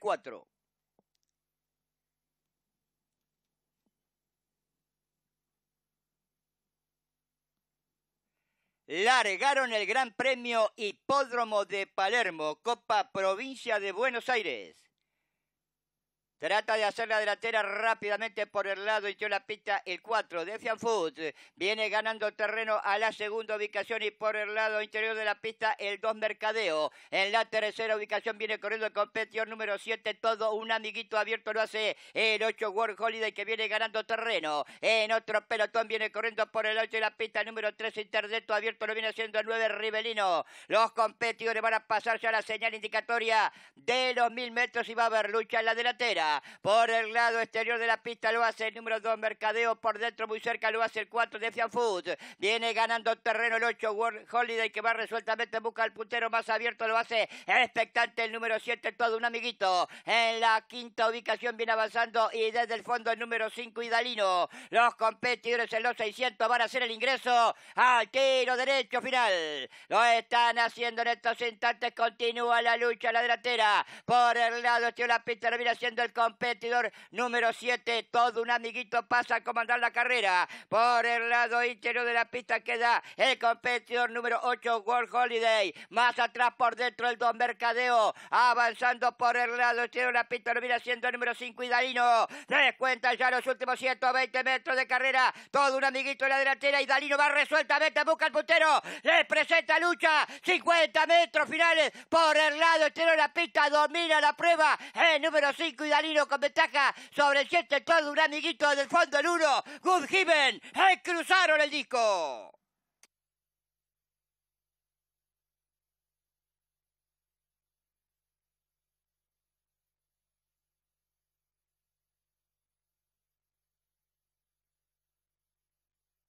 4. Largaron el Gran Premio Hipódromo de Palermo, Copa Provincia de Buenos Aires. Trata de hacer la delantera rápidamente por el lado y la pista el 4. Defian Food viene ganando terreno a la segunda ubicación y por el lado interior de la pista el 2 Mercadeo. En la tercera ubicación viene corriendo el competidor número 7. Todo un amiguito abierto lo hace el 8 World Holiday que viene ganando terreno. En otro pelotón viene corriendo por el 8 de la pista número 3 Interdeto. abierto lo viene haciendo el 9 Rivelino. Los competidores van a pasarse a la señal indicatoria de los mil metros y va a haber lucha en la delantera. Por el lado exterior de la pista lo hace el número 2 Mercadeo. Por dentro muy cerca lo hace el 4 de Fianfood. Viene ganando terreno el 8 World Holiday que va resueltamente busca el puntero más abierto. Lo hace el expectante el número 7 todo un amiguito. En la quinta ubicación viene avanzando y desde el fondo el número 5 Hidalino. Los competidores en los 600 van a hacer el ingreso al tiro derecho final. Lo están haciendo en estos instantes. Continúa la lucha la delantera. Por el lado exterior de la pista lo viene haciendo el competidor número 7, todo un amiguito pasa a comandar la carrera. Por el lado interior de la pista queda el competidor número 8, World Holiday. Más atrás por dentro el Don Mercadeo. Avanzando por el lado exterior de la pista, lo viene haciendo el número 5, Hidalino. cuenta ya los últimos 120 metros de carrera. Todo un amiguito en la delantera. Hidalino va resueltamente, busca el puntero. Les presenta lucha. 50 metros finales por el lado exterior de la pista. Domina la prueba. El número 5, Hidalino con ventaja sobre el 7 todo un amiguito del fondo el 1, Good Heaven, cruzaron el disco.